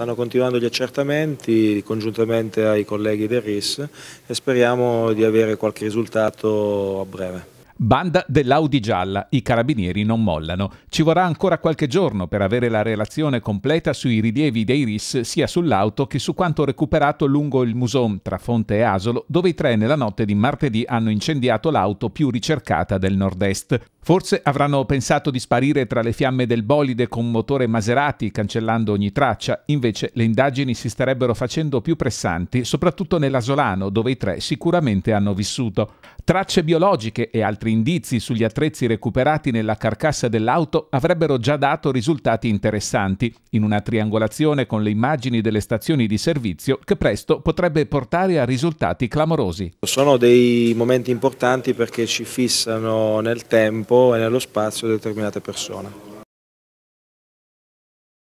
stanno continuando gli accertamenti congiuntamente ai colleghi del RIS e speriamo di avere qualche risultato a breve. Banda dell'Audi gialla, i carabinieri non mollano. Ci vorrà ancora qualche giorno per avere la relazione completa sui rilievi dei RIS sia sull'auto che su quanto recuperato lungo il Muson tra Fonte e Asolo, dove i tre nella notte di martedì hanno incendiato l'auto più ricercata del nord-est. Forse avranno pensato di sparire tra le fiamme del bolide con motore Maserati, cancellando ogni traccia, invece le indagini si starebbero facendo più pressanti, soprattutto nell'Asolano, dove i tre sicuramente hanno vissuto. Tracce biologiche e altri indizi sugli attrezzi recuperati nella carcassa dell'auto avrebbero già dato risultati interessanti in una triangolazione con le immagini delle stazioni di servizio che presto potrebbe portare a risultati clamorosi. Sono dei momenti importanti perché ci fissano nel tempo e nello spazio determinate persone.